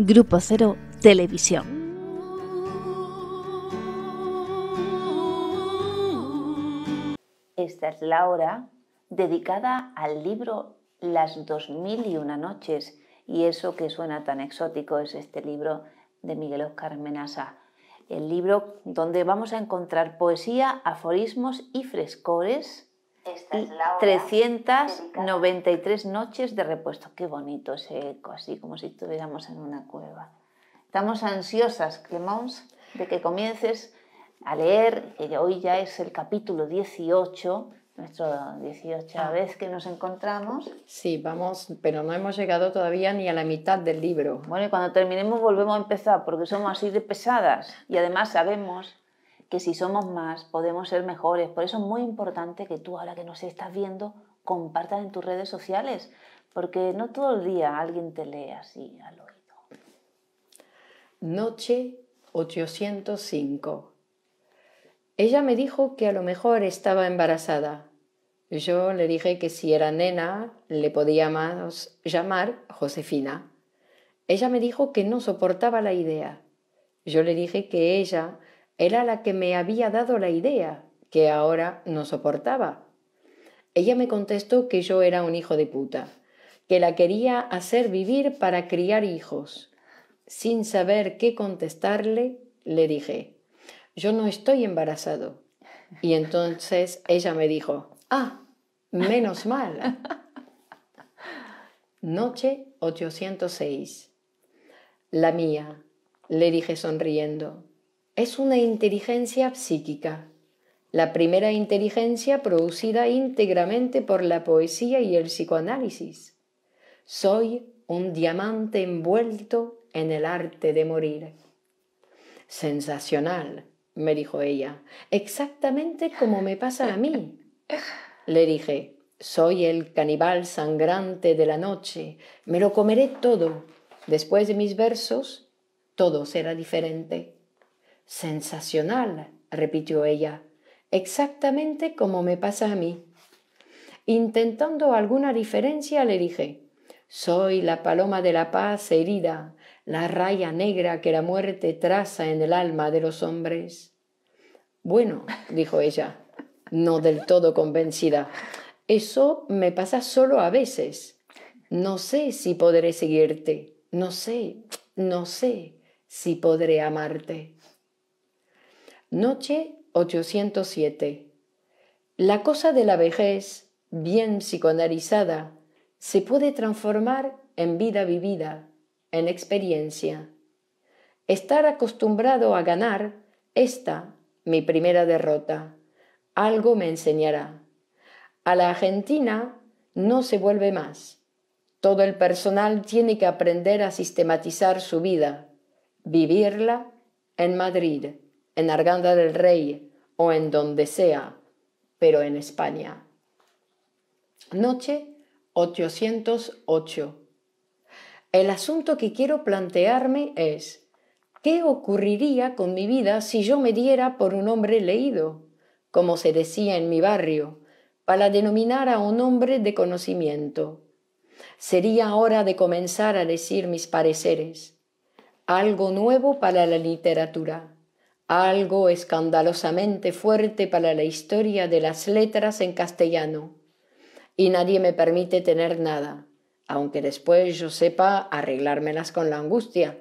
Grupo Cero Televisión. Esta es la hora dedicada al libro Las dos mil y una noches y eso que suena tan exótico es este libro de Miguel Oscar Menasa. El libro donde vamos a encontrar poesía, aforismos y frescores esta 393 noches de repuesto. Qué bonito ese eco, así como si estuviéramos en una cueva. Estamos ansiosas, Clemons, de que comiences a leer, que hoy ya es el capítulo 18, nuestra 18 ah. vez que nos encontramos. Sí, vamos, pero no hemos llegado todavía ni a la mitad del libro. Bueno, y cuando terminemos volvemos a empezar, porque somos así de pesadas y además sabemos que si somos más podemos ser mejores. Por eso es muy importante que tú ahora que nos estás viendo compartas en tus redes sociales, porque no todo el día alguien te lee así al oído. Noche 805. Ella me dijo que a lo mejor estaba embarazada. Yo le dije que si era nena le podía más llamar Josefina. Ella me dijo que no soportaba la idea. Yo le dije que ella era la que me había dado la idea, que ahora no soportaba. Ella me contestó que yo era un hijo de puta, que la quería hacer vivir para criar hijos. Sin saber qué contestarle, le dije, yo no estoy embarazado. Y entonces ella me dijo, ah, menos mal. Noche 806. La mía, le dije sonriendo es una inteligencia psíquica, la primera inteligencia producida íntegramente por la poesía y el psicoanálisis. Soy un diamante envuelto en el arte de morir. Sensacional, me dijo ella, exactamente como me pasa a mí. Le dije, soy el caníbal sangrante de la noche, me lo comeré todo. Después de mis versos, todo será diferente. Sensacional, repitió ella, exactamente como me pasa a mí. Intentando alguna diferencia, le dije, soy la paloma de la paz herida, la raya negra que la muerte traza en el alma de los hombres. Bueno, dijo ella, no del todo convencida, eso me pasa solo a veces. No sé si podré seguirte, no sé, no sé si podré amarte. Noche 807. La cosa de la vejez, bien psicoanalizada, se puede transformar en vida vivida, en experiencia. Estar acostumbrado a ganar, esta, mi primera derrota, algo me enseñará. A la Argentina no se vuelve más. Todo el personal tiene que aprender a sistematizar su vida, vivirla en Madrid en Arganda del Rey o en donde sea, pero en España. Noche 808. El asunto que quiero plantearme es, ¿qué ocurriría con mi vida si yo me diera por un hombre leído, como se decía en mi barrio, para denominar a un hombre de conocimiento? Sería hora de comenzar a decir mis pareceres, algo nuevo para la literatura algo escandalosamente fuerte para la historia de las letras en castellano. Y nadie me permite tener nada, aunque después yo sepa arreglármelas con la angustia,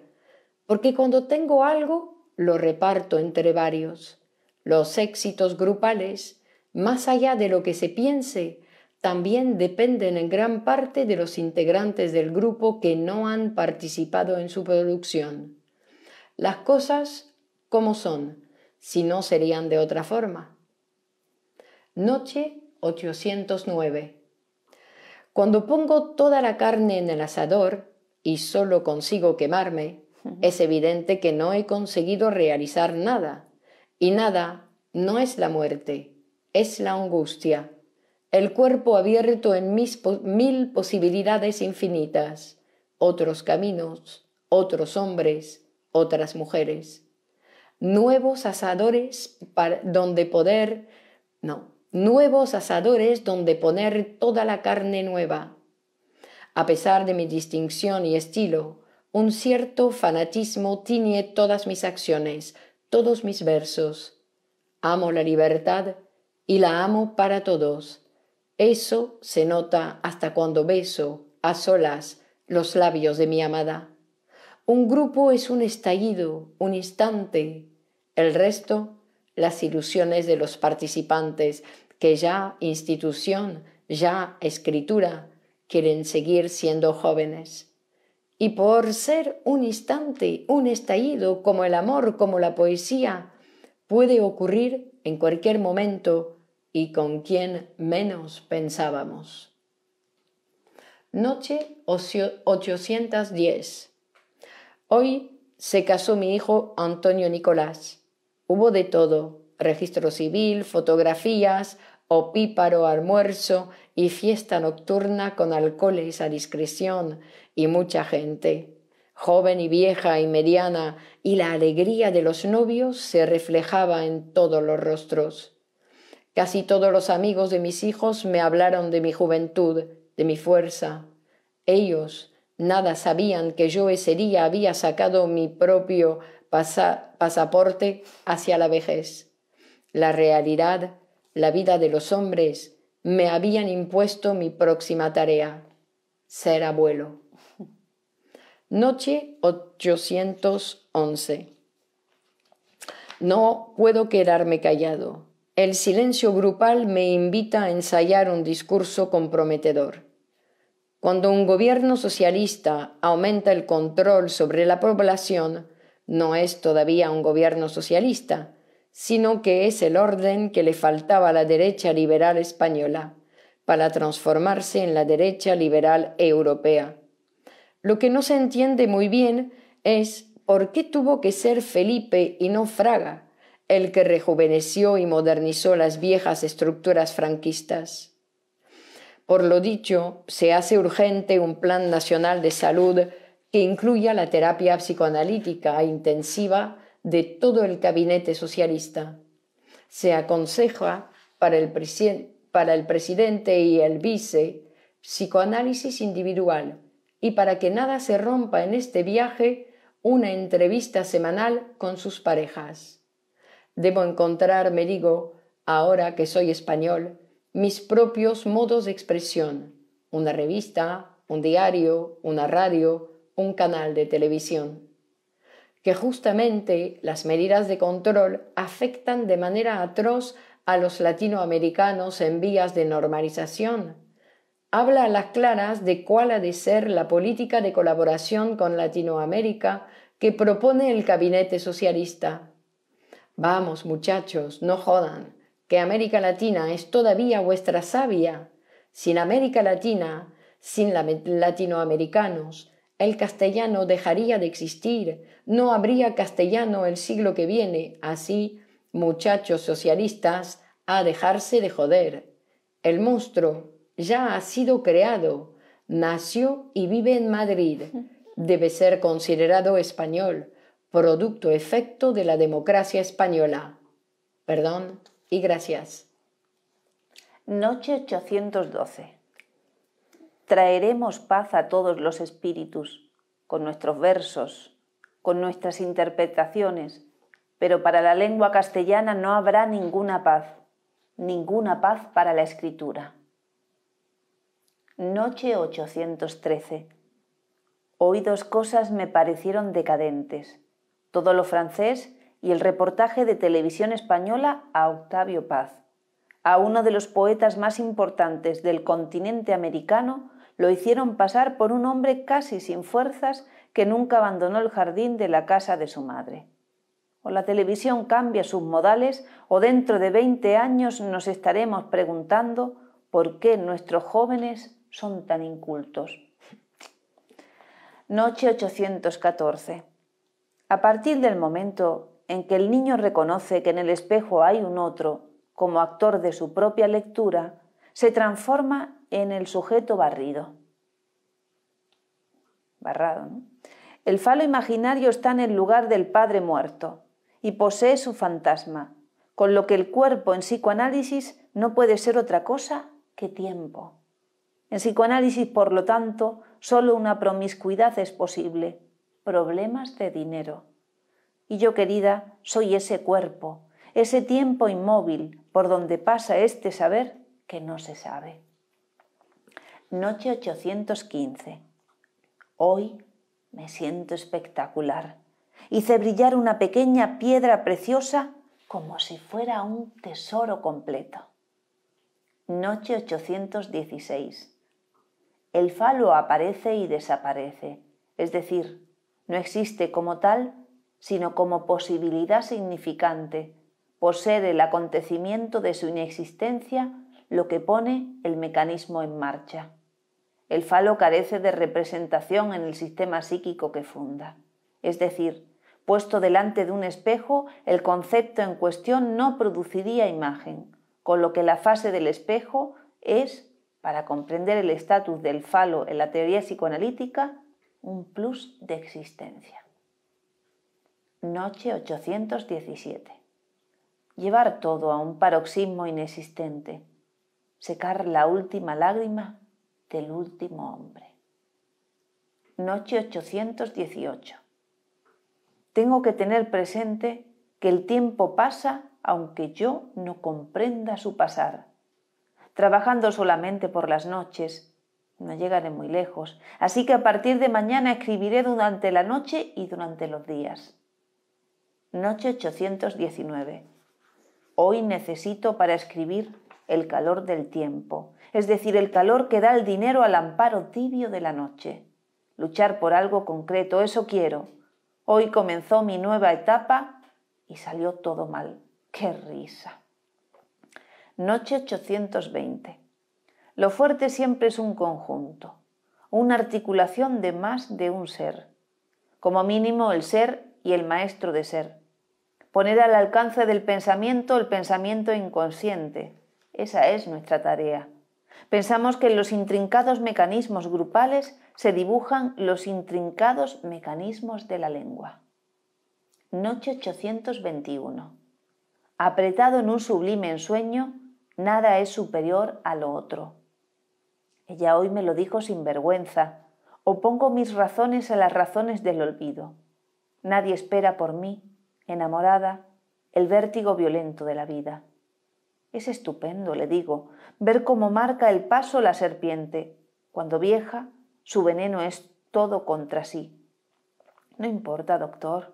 porque cuando tengo algo, lo reparto entre varios. Los éxitos grupales, más allá de lo que se piense, también dependen en gran parte de los integrantes del grupo que no han participado en su producción. Las cosas ¿Cómo son, si no serían de otra forma. Noche 809. Cuando pongo toda la carne en el asador y solo consigo quemarme, es evidente que no he conseguido realizar nada. Y nada no es la muerte, es la angustia. El cuerpo abierto en mis mil posibilidades infinitas, otros caminos, otros hombres, otras mujeres nuevos asadores para, donde poder, no, nuevos asadores donde poner toda la carne nueva. A pesar de mi distinción y estilo, un cierto fanatismo tiñe todas mis acciones, todos mis versos. Amo la libertad y la amo para todos. Eso se nota hasta cuando beso, a solas, los labios de mi amada. Un grupo es un estallido, un instante, el resto, las ilusiones de los participantes que ya institución, ya escritura, quieren seguir siendo jóvenes. Y por ser un instante, un estallido, como el amor, como la poesía, puede ocurrir en cualquier momento y con quien menos pensábamos. Noche 810. Hoy se casó mi hijo Antonio Nicolás. Hubo de todo, registro civil, fotografías, opíparo, almuerzo y fiesta nocturna con alcoholes a discreción y mucha gente, joven y vieja y mediana, y la alegría de los novios se reflejaba en todos los rostros. Casi todos los amigos de mis hijos me hablaron de mi juventud, de mi fuerza. Ellos nada sabían que yo ese día había sacado mi propio pasaporte hacia la vejez. La realidad, la vida de los hombres, me habían impuesto mi próxima tarea, ser abuelo. Noche 811. No puedo quedarme callado. El silencio grupal me invita a ensayar un discurso comprometedor. Cuando un gobierno socialista aumenta el control sobre la población, no es todavía un gobierno socialista, sino que es el orden que le faltaba a la derecha liberal española para transformarse en la derecha liberal europea. Lo que no se entiende muy bien es por qué tuvo que ser Felipe y no Fraga el que rejuveneció y modernizó las viejas estructuras franquistas. Por lo dicho, se hace urgente un plan nacional de salud que incluya la terapia psicoanalítica e intensiva de todo el gabinete socialista. Se aconseja para el, para el presidente y el vice psicoanálisis individual y para que nada se rompa en este viaje una entrevista semanal con sus parejas. Debo encontrar, me digo, ahora que soy español, mis propios modos de expresión, una revista, un diario, una radio, un canal de televisión, que justamente las medidas de control afectan de manera atroz a los latinoamericanos en vías de normalización. Habla a las claras de cuál ha de ser la política de colaboración con Latinoamérica que propone el gabinete socialista. Vamos, muchachos, no jodan, que América Latina es todavía vuestra sabia. Sin América Latina, sin latinoamericanos, el castellano dejaría de existir, no habría castellano el siglo que viene, así, muchachos socialistas, a dejarse de joder. El monstruo ya ha sido creado, nació y vive en Madrid, debe ser considerado español, producto efecto de la democracia española. Perdón y gracias. Noche 812 traeremos paz a todos los espíritus con nuestros versos, con nuestras interpretaciones, pero para la lengua castellana no habrá ninguna paz, ninguna paz para la escritura. Noche 813. Hoy dos cosas me parecieron decadentes, todo lo francés y el reportaje de televisión española a Octavio Paz, a uno de los poetas más importantes del continente americano, lo hicieron pasar por un hombre casi sin fuerzas que nunca abandonó el jardín de la casa de su madre. O la televisión cambia sus modales o dentro de 20 años nos estaremos preguntando por qué nuestros jóvenes son tan incultos. Noche 814. A partir del momento en que el niño reconoce que en el espejo hay un otro como actor de su propia lectura, se transforma en el sujeto barrido. Barrado, ¿no? El falo imaginario está en el lugar del padre muerto y posee su fantasma, con lo que el cuerpo en psicoanálisis no puede ser otra cosa que tiempo. En psicoanálisis, por lo tanto, solo una promiscuidad es posible, problemas de dinero. Y yo, querida, soy ese cuerpo, ese tiempo inmóvil por donde pasa este saber que no se sabe noche 815. Hoy me siento espectacular. Hice brillar una pequeña piedra preciosa como si fuera un tesoro completo. Noche 816. El falo aparece y desaparece, es decir, no existe como tal, sino como posibilidad significante, por ser el acontecimiento de su inexistencia lo que pone el mecanismo en marcha. El falo carece de representación en el sistema psíquico que funda. Es decir, puesto delante de un espejo, el concepto en cuestión no produciría imagen, con lo que la fase del espejo es, para comprender el estatus del falo en la teoría psicoanalítica, un plus de existencia. Noche 817. Llevar todo a un paroxismo inexistente. Secar la última lágrima del último hombre. Noche 818. Tengo que tener presente que el tiempo pasa aunque yo no comprenda su pasar. Trabajando solamente por las noches, no llegaré muy lejos, así que a partir de mañana escribiré durante la noche y durante los días. Noche 819. Hoy necesito para escribir el calor del tiempo, es decir, el calor que da el dinero al amparo tibio de la noche. Luchar por algo concreto, eso quiero. Hoy comenzó mi nueva etapa y salió todo mal. ¡Qué risa! Noche 820. Lo fuerte siempre es un conjunto, una articulación de más de un ser. Como mínimo el ser y el maestro de ser. Poner al alcance del pensamiento el pensamiento inconsciente. Esa es nuestra tarea. Pensamos que en los intrincados mecanismos grupales se dibujan los intrincados mecanismos de la lengua. Noche 821. Apretado en un sublime ensueño, nada es superior a lo otro. Ella hoy me lo dijo sin vergüenza. Opongo mis razones a las razones del olvido. Nadie espera por mí, enamorada, el vértigo violento de la vida. Es estupendo, le digo, ver cómo marca el paso la serpiente. Cuando vieja, su veneno es todo contra sí. No importa, doctor.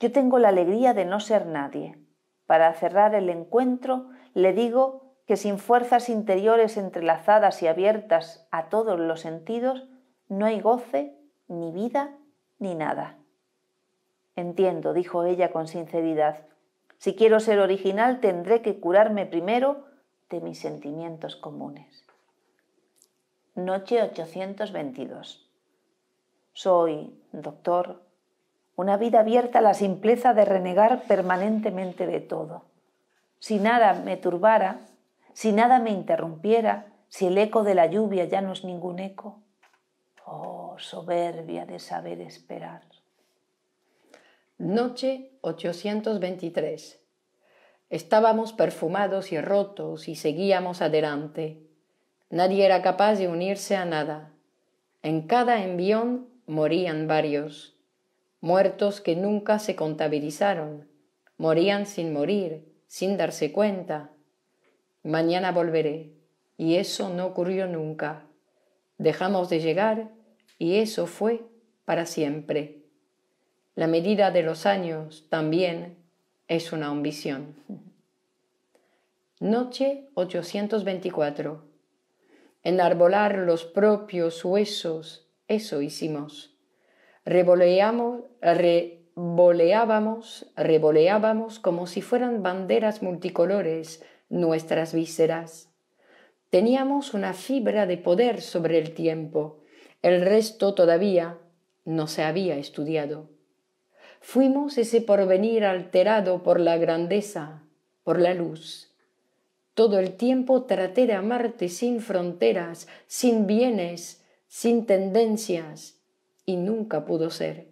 Yo tengo la alegría de no ser nadie. Para cerrar el encuentro, le digo que sin fuerzas interiores entrelazadas y abiertas a todos los sentidos, no hay goce, ni vida, ni nada. Entiendo, dijo ella con sinceridad. Si quiero ser original, tendré que curarme primero de mis sentimientos comunes. Noche 822. Soy, doctor, una vida abierta a la simpleza de renegar permanentemente de todo. Si nada me turbara, si nada me interrumpiera, si el eco de la lluvia ya no es ningún eco. Oh, soberbia de saber esperar. Noche 823. Estábamos perfumados y rotos y seguíamos adelante. Nadie era capaz de unirse a nada. En cada envión morían varios, muertos que nunca se contabilizaron, morían sin morir, sin darse cuenta. Mañana volveré, y eso no ocurrió nunca. Dejamos de llegar, y eso fue para siempre. La medida de los años también es una ambición. Noche 824. Enarbolar los propios huesos, eso hicimos. Revoleamos, revoleábamos, revoleábamos como si fueran banderas multicolores nuestras vísceras. Teníamos una fibra de poder sobre el tiempo. El resto todavía no se había estudiado. Fuimos ese porvenir alterado por la grandeza, por la luz. Todo el tiempo traté de amarte sin fronteras, sin bienes, sin tendencias, y nunca pudo ser.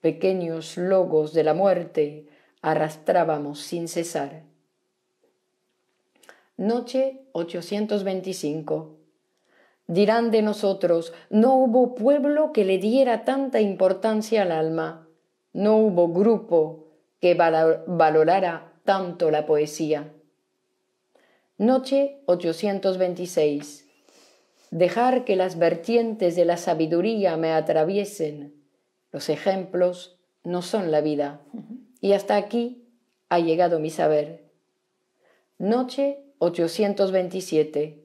Pequeños logos de la muerte arrastrábamos sin cesar. Noche 825. Dirán de nosotros, no hubo pueblo que le diera tanta importancia al alma no hubo grupo que valorara tanto la poesía. Noche 826. Dejar que las vertientes de la sabiduría me atraviesen. Los ejemplos no son la vida. Y hasta aquí ha llegado mi saber. Noche 827.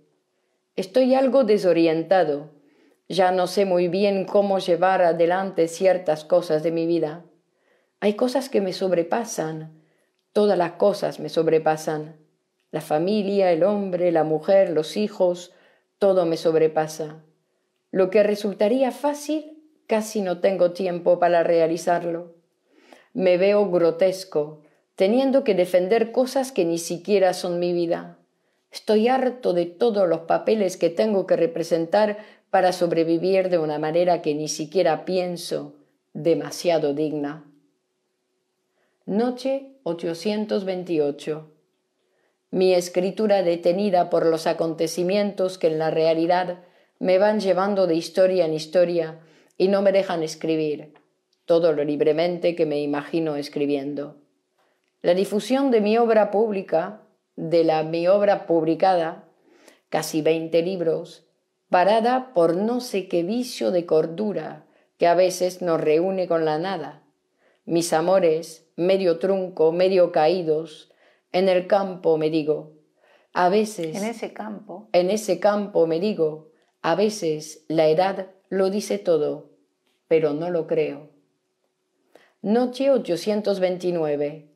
Estoy algo desorientado. Ya no sé muy bien cómo llevar adelante ciertas cosas de mi vida. Hay cosas que me sobrepasan, todas las cosas me sobrepasan. La familia, el hombre, la mujer, los hijos, todo me sobrepasa. Lo que resultaría fácil, casi no tengo tiempo para realizarlo. Me veo grotesco, teniendo que defender cosas que ni siquiera son mi vida. Estoy harto de todos los papeles que tengo que representar para sobrevivir de una manera que ni siquiera pienso demasiado digna noche 828. Mi escritura detenida por los acontecimientos que en la realidad me van llevando de historia en historia y no me dejan escribir todo lo libremente que me imagino escribiendo. La difusión de mi obra pública, de la mi obra publicada, casi 20 libros, parada por no sé qué vicio de cordura que a veces nos reúne con la nada. Mis amores, medio trunco, medio caídos, en el campo me digo, a veces... En ese campo. En ese campo me digo, a veces la edad lo dice todo, pero no lo creo. Noche 829.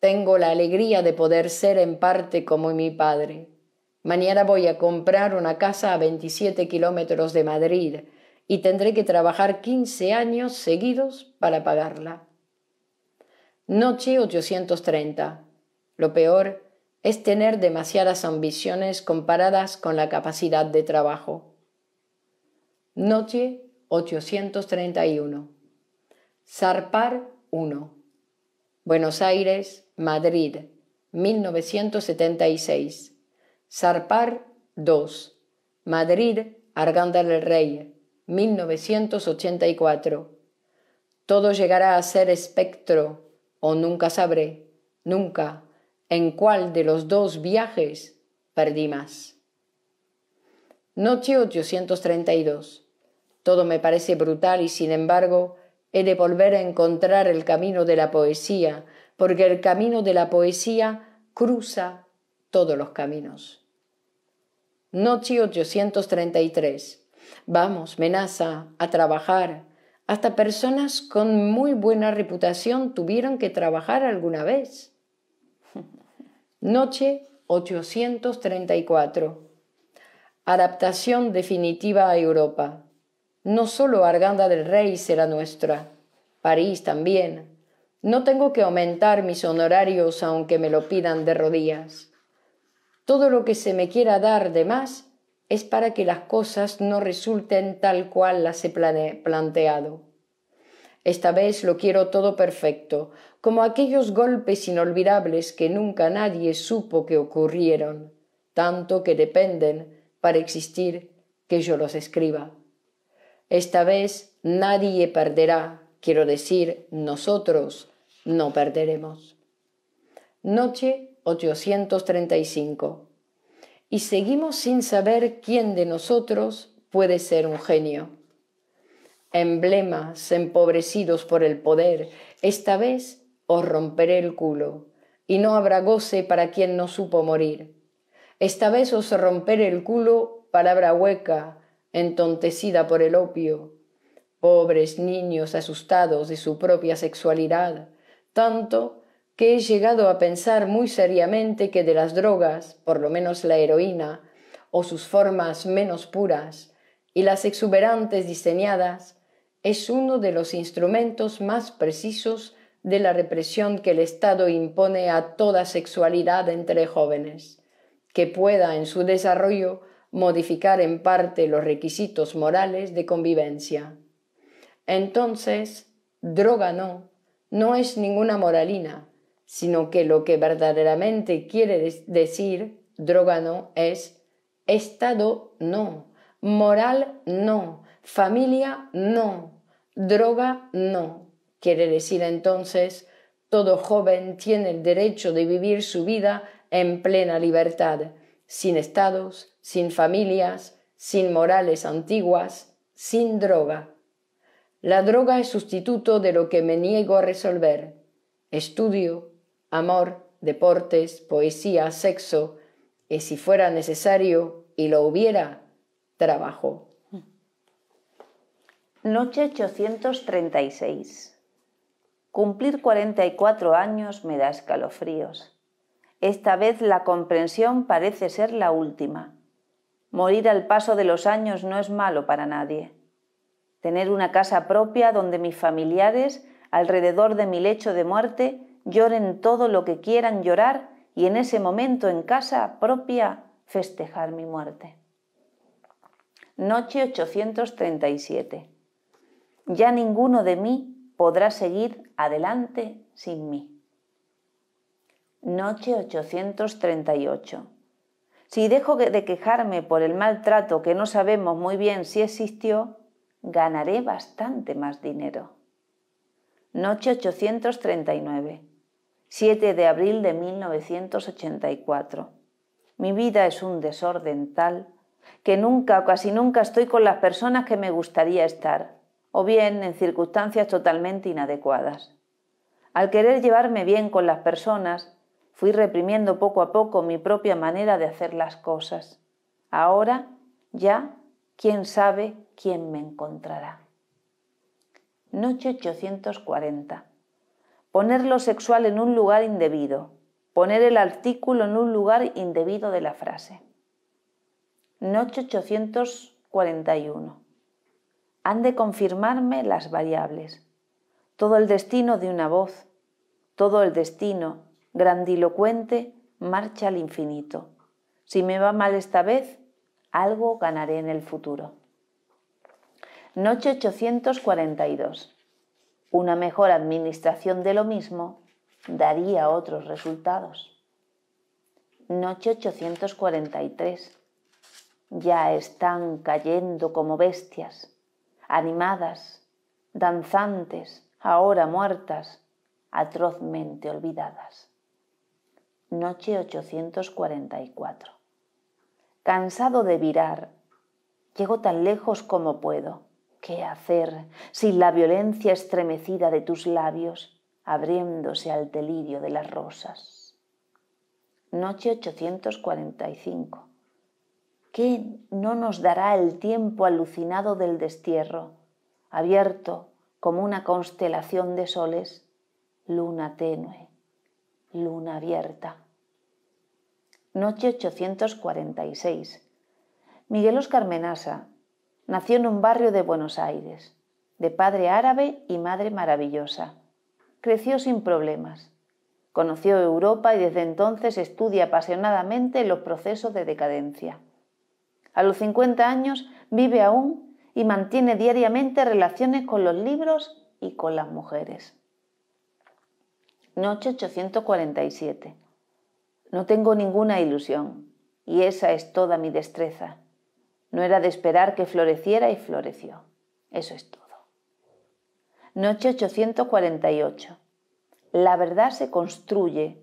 Tengo la alegría de poder ser en parte como mi padre. Mañana voy a comprar una casa a 27 kilómetros de Madrid y tendré que trabajar 15 años seguidos para pagarla. Noche 830. Lo peor es tener demasiadas ambiciones comparadas con la capacidad de trabajo. Noche 831. Zarpar 1. Buenos Aires, Madrid, 1976. Zarpar 2. Madrid, Arganda del Rey, 1984. Todo llegará a ser espectro o nunca sabré, nunca, en cuál de los dos viajes perdí más. Noche 832. Todo me parece brutal y sin embargo he de volver a encontrar el camino de la poesía, porque el camino de la poesía cruza todos los caminos. Noche 833. Vamos, Menaza, a trabajar hasta personas con muy buena reputación tuvieron que trabajar alguna vez. Noche 834. Adaptación definitiva a Europa. No solo Arganda del Rey será nuestra, París también. No tengo que aumentar mis honorarios aunque me lo pidan de rodillas. Todo lo que se me quiera dar de más es para que las cosas no resulten tal cual las he planteado. Esta vez lo quiero todo perfecto, como aquellos golpes inolvidables que nunca nadie supo que ocurrieron, tanto que dependen, para existir, que yo los escriba. Esta vez nadie perderá, quiero decir, nosotros no perderemos. Noche 835 y seguimos sin saber quién de nosotros puede ser un genio. Emblemas empobrecidos por el poder, esta vez os romperé el culo, y no habrá goce para quien no supo morir. Esta vez os romperé el culo, palabra hueca, entontecida por el opio. Pobres niños asustados de su propia sexualidad, tanto que he llegado a pensar muy seriamente que de las drogas, por lo menos la heroína, o sus formas menos puras, y las exuberantes diseñadas, es uno de los instrumentos más precisos de la represión que el Estado impone a toda sexualidad entre jóvenes, que pueda en su desarrollo modificar en parte los requisitos morales de convivencia. Entonces, droga no, no es ninguna moralina, sino que lo que verdaderamente quiere decir droga no es estado no, moral no, familia no, droga no. Quiere decir entonces, todo joven tiene el derecho de vivir su vida en plena libertad, sin estados, sin familias, sin morales antiguas, sin droga. La droga es sustituto de lo que me niego a resolver. Estudio, amor, deportes, poesía, sexo, y si fuera necesario y lo hubiera, trabajo. Noche 836. Cumplir 44 años me da escalofríos. Esta vez la comprensión parece ser la última. Morir al paso de los años no es malo para nadie. Tener una casa propia donde mis familiares, alrededor de mi lecho de muerte, lloren todo lo que quieran llorar y en ese momento en casa propia festejar mi muerte. Noche 837. Ya ninguno de mí podrá seguir adelante sin mí. Noche 838. Si dejo de quejarme por el maltrato que no sabemos muy bien si existió, ganaré bastante más dinero. Noche 839. 7 de abril de 1984. Mi vida es un desorden tal que nunca o casi nunca estoy con las personas que me gustaría estar, o bien en circunstancias totalmente inadecuadas. Al querer llevarme bien con las personas, fui reprimiendo poco a poco mi propia manera de hacer las cosas. Ahora ya, quién sabe quién me encontrará. Noche 840 poner lo sexual en un lugar indebido, poner el artículo en un lugar indebido de la frase. Noche 841. Han de confirmarme las variables. Todo el destino de una voz, todo el destino, grandilocuente, marcha al infinito. Si me va mal esta vez, algo ganaré en el futuro. Noche 842. Una mejor administración de lo mismo daría otros resultados. Noche 843. Ya están cayendo como bestias, animadas, danzantes, ahora muertas, atrozmente olvidadas. Noche 844. Cansado de virar, llego tan lejos como puedo ¿Qué hacer sin la violencia estremecida de tus labios abriéndose al delirio de las rosas? Noche 845. ¿Qué no nos dará el tiempo alucinado del destierro, abierto como una constelación de soles, luna tenue, luna abierta? Noche 846. Miguel Oscar Menasa, Nació en un barrio de Buenos Aires, de padre árabe y madre maravillosa. Creció sin problemas. Conoció Europa y desde entonces estudia apasionadamente los procesos de decadencia. A los 50 años vive aún y mantiene diariamente relaciones con los libros y con las mujeres. Noche 847. No tengo ninguna ilusión, y esa es toda mi destreza. No era de esperar que floreciera y floreció. Eso es todo. Noche 848. La verdad se construye.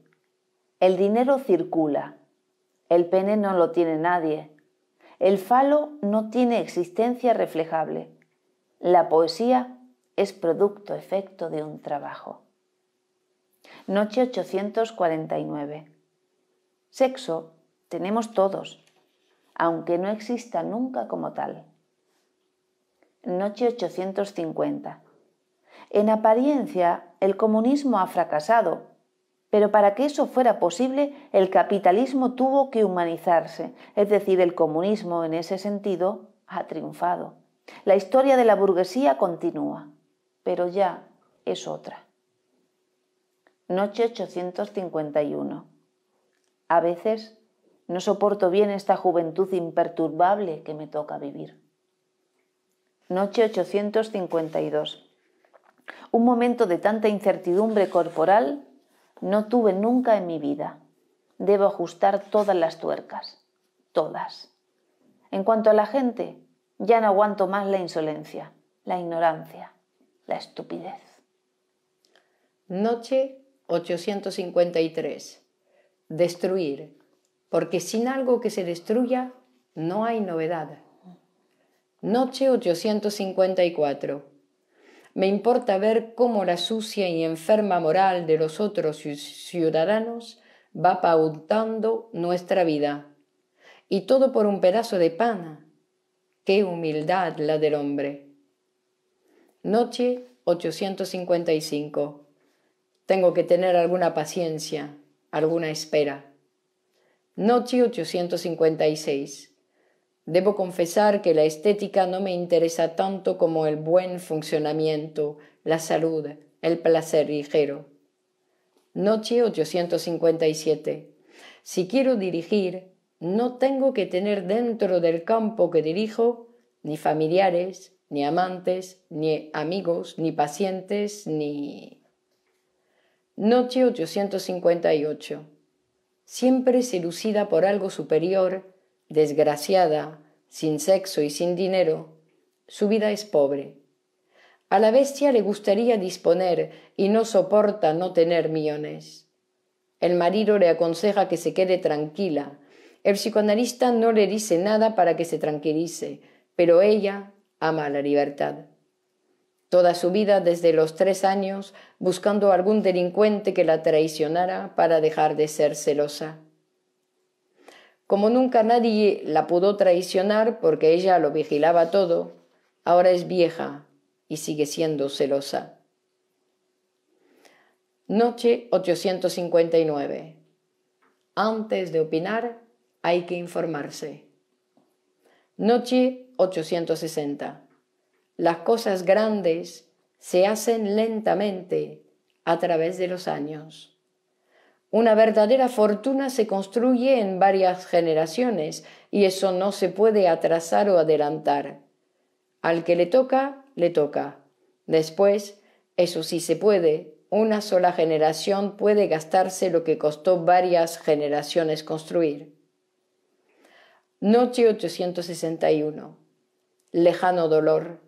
El dinero circula. El pene no lo tiene nadie. El falo no tiene existencia reflejable. La poesía es producto, efecto de un trabajo. Noche 849. Sexo tenemos todos aunque no exista nunca como tal. Noche 850. En apariencia, el comunismo ha fracasado, pero para que eso fuera posible, el capitalismo tuvo que humanizarse, es decir, el comunismo en ese sentido ha triunfado. La historia de la burguesía continúa, pero ya es otra. Noche 851. A veces no soporto bien esta juventud imperturbable que me toca vivir. Noche 852. Un momento de tanta incertidumbre corporal no tuve nunca en mi vida. Debo ajustar todas las tuercas. Todas. En cuanto a la gente, ya no aguanto más la insolencia, la ignorancia, la estupidez. Noche 853. Destruir porque sin algo que se destruya no hay novedad. Noche 854. Me importa ver cómo la sucia y enferma moral de los otros ciudadanos va pautando nuestra vida. Y todo por un pedazo de pan. Qué humildad la del hombre. Noche 855. Tengo que tener alguna paciencia, alguna espera. Noche 856. Debo confesar que la estética no me interesa tanto como el buen funcionamiento, la salud, el placer ligero. Noche 857. Si quiero dirigir, no tengo que tener dentro del campo que dirijo ni familiares, ni amantes, ni amigos, ni pacientes, ni... Noche 858 siempre seducida por algo superior, desgraciada, sin sexo y sin dinero, su vida es pobre. A la bestia le gustaría disponer y no soporta no tener millones. El marido le aconseja que se quede tranquila. El psicoanalista no le dice nada para que se tranquilice, pero ella ama la libertad toda su vida desde los tres años buscando algún delincuente que la traicionara para dejar de ser celosa. Como nunca nadie la pudo traicionar porque ella lo vigilaba todo, ahora es vieja y sigue siendo celosa. Noche 859. Antes de opinar, hay que informarse. Noche 860. Las cosas grandes se hacen lentamente a través de los años. Una verdadera fortuna se construye en varias generaciones y eso no se puede atrasar o adelantar. Al que le toca, le toca. Después, eso sí se puede, una sola generación puede gastarse lo que costó varias generaciones construir. Noche 861. Lejano dolor.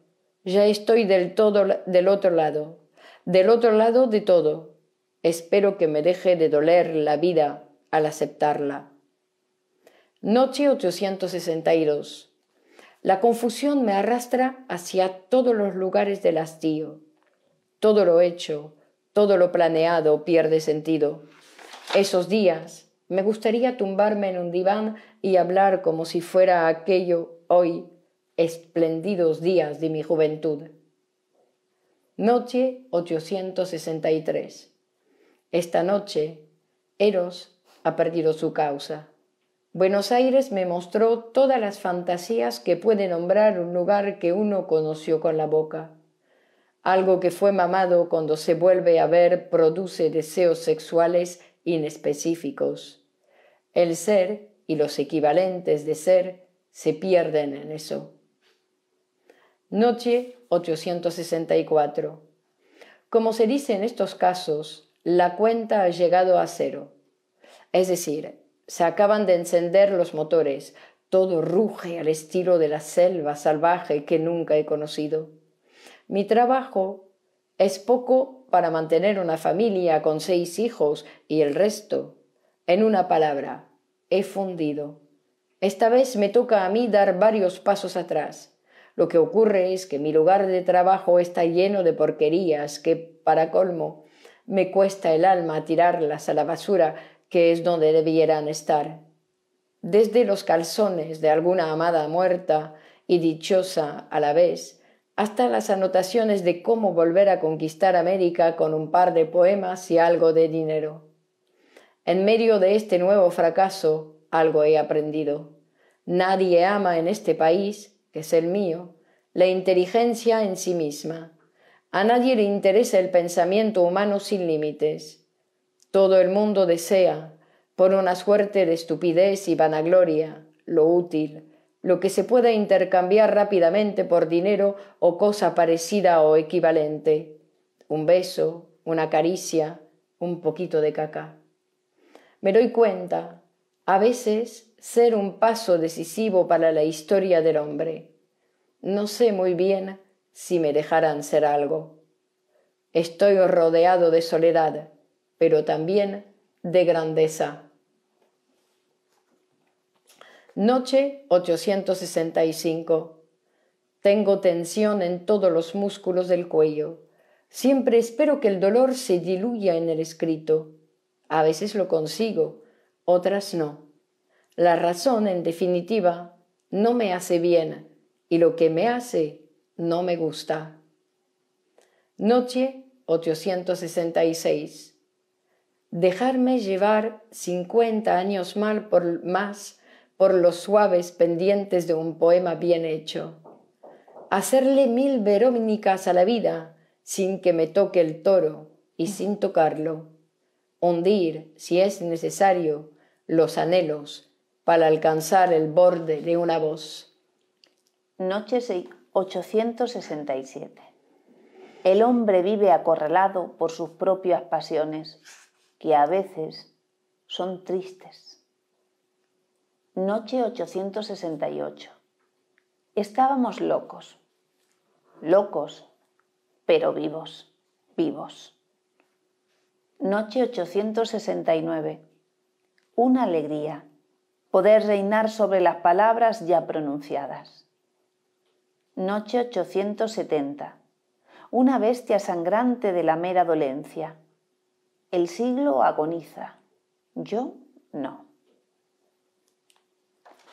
Ya estoy del todo del otro lado, del otro lado de todo. Espero que me deje de doler la vida al aceptarla. Noche 862. La confusión me arrastra hacia todos los lugares del hastío. Todo lo hecho, todo lo planeado pierde sentido. Esos días me gustaría tumbarme en un diván y hablar como si fuera aquello hoy espléndidos días de mi juventud. Noche 863. Esta noche, Eros ha perdido su causa. Buenos Aires me mostró todas las fantasías que puede nombrar un lugar que uno conoció con la boca. Algo que fue mamado cuando se vuelve a ver produce deseos sexuales inespecíficos. El ser y los equivalentes de ser se pierden en eso. Noche 864. Como se dice en estos casos, la cuenta ha llegado a cero. Es decir, se acaban de encender los motores, todo ruge al estilo de la selva salvaje que nunca he conocido. Mi trabajo es poco para mantener una familia con seis hijos y el resto. En una palabra, he fundido. Esta vez me toca a mí dar varios pasos atrás. Lo que ocurre es que mi lugar de trabajo está lleno de porquerías que, para colmo, me cuesta el alma tirarlas a la basura, que es donde debieran estar. Desde los calzones de alguna amada muerta y dichosa a la vez, hasta las anotaciones de cómo volver a conquistar América con un par de poemas y algo de dinero. En medio de este nuevo fracaso, algo he aprendido. Nadie ama en este país que es el mío, la inteligencia en sí misma. A nadie le interesa el pensamiento humano sin límites. Todo el mundo desea, por una suerte de estupidez y vanagloria, lo útil, lo que se pueda intercambiar rápidamente por dinero o cosa parecida o equivalente. Un beso, una caricia, un poquito de caca. Me doy cuenta, a veces, ser un paso decisivo para la historia del hombre. No sé muy bien si me dejarán ser algo. Estoy rodeado de soledad, pero también de grandeza. Noche 865. Tengo tensión en todos los músculos del cuello. Siempre espero que el dolor se diluya en el escrito. A veces lo consigo, otras no. La razón, en definitiva, no me hace bien y lo que me hace no me gusta. Noche 866. Dejarme llevar cincuenta años mal por, más por los suaves pendientes de un poema bien hecho. Hacerle mil verónicas a la vida sin que me toque el toro y sin tocarlo. Hundir, si es necesario, los anhelos para alcanzar el borde de una voz. Noche 867. El hombre vive acorralado por sus propias pasiones, que a veces son tristes. Noche 868. Estábamos locos, locos, pero vivos, vivos. Noche 869. Una alegría poder reinar sobre las palabras ya pronunciadas. Noche 870. Una bestia sangrante de la mera dolencia. El siglo agoniza. Yo no.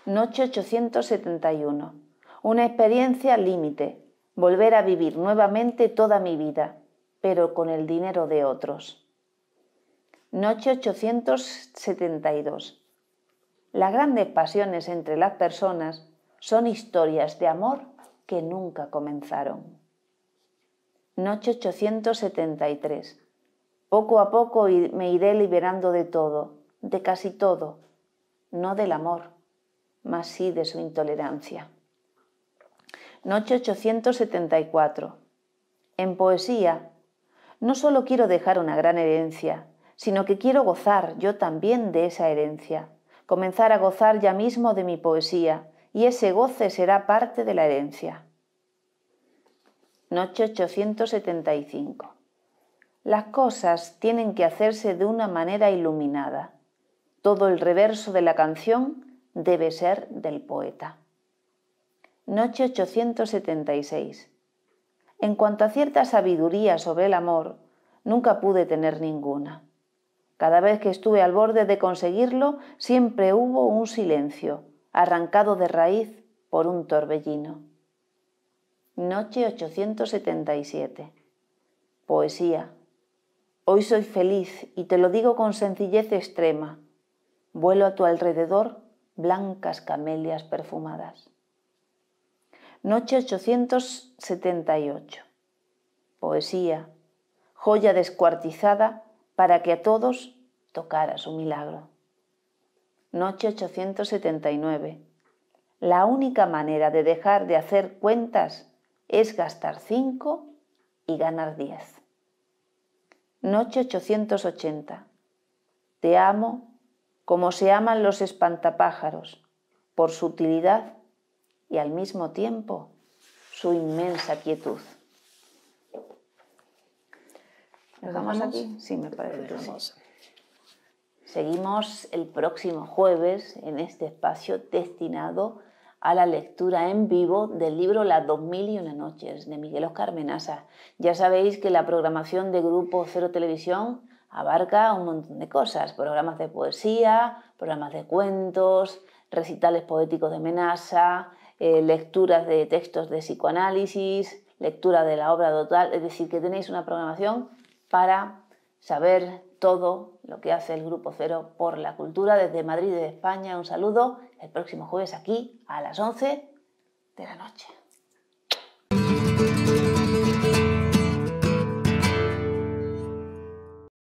Noche 871. Una experiencia límite. Volver a vivir nuevamente toda mi vida, pero con el dinero de otros. Noche 872 las grandes pasiones entre las personas son historias de amor que nunca comenzaron. Noche 873. Poco a poco me iré liberando de todo, de casi todo, no del amor, mas sí de su intolerancia. Noche 874. En poesía, no solo quiero dejar una gran herencia, sino que quiero gozar yo también de esa herencia comenzar a gozar ya mismo de mi poesía, y ese goce será parte de la herencia. Noche 875. Las cosas tienen que hacerse de una manera iluminada. Todo el reverso de la canción debe ser del poeta. Noche 876. En cuanto a cierta sabiduría sobre el amor, nunca pude tener ninguna. Cada vez que estuve al borde de conseguirlo, siempre hubo un silencio, arrancado de raíz por un torbellino. Noche 877. Poesía. Hoy soy feliz y te lo digo con sencillez extrema. Vuelo a tu alrededor blancas camelias perfumadas. Noche 878. Poesía, joya descuartizada para que a todos tocara su milagro. Noche 879. La única manera de dejar de hacer cuentas es gastar 5 y ganar 10. Noche 880. Te amo como se aman los espantapájaros, por su utilidad y al mismo tiempo su inmensa quietud. ¿Nos dejamos aquí? Sí, me parece hermoso. Seguimos el próximo jueves en este espacio destinado a la lectura en vivo del libro Las 2001 y una noches de Miguel Oscar Menaza. Ya sabéis que la programación de Grupo Cero Televisión abarca un montón de cosas, programas de poesía, programas de cuentos, recitales poéticos de Menaza, eh, lecturas de textos de psicoanálisis, lectura de la obra total, es decir, que tenéis una programación para saber todo lo que hace el Grupo Cero por la Cultura desde Madrid de España. Un saludo el próximo jueves aquí a las 11 de la noche.